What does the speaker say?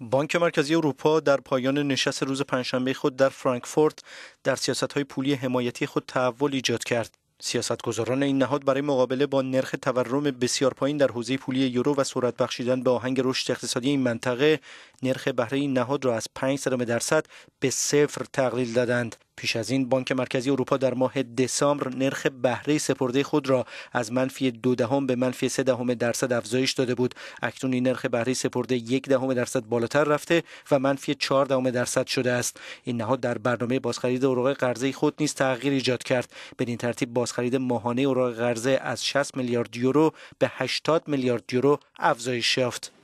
بانک مرکزی اروپا در پایان نشست روز پنجشنبه خود در فرانکفورت در های پولی حمایتی خود تحول ایجاد کرد. سیاستگزاران این نهاد برای مقابله با نرخ تورم بسیار پایین در حوزه پولی یورو و سرعت بخشیدن به آهنگ رشد اقتصادی این منطقه نرخ بهره این نهاد را از 5 درصد به صفر تقلیل دادند پیش از این بانک مرکزی اروپا در ماه دسامبر نرخ بهره سپرده خود را از منفی دو دهم به منفی سه دهم درصد افزایش داده بود اکنون این نرخ بهره سپرده یک دهم درصد بالاتر رفته و منفی چهار دهم درصد شده است این نهاد در برنامه بازخرید اوراق قرضه خود نیز تغییر ایجاد کرد بدین ترتیب بازخرید ماهانه اوراق قرضه از 60 میلیارد یورو به 80 میلیارد یورو افزایش یافت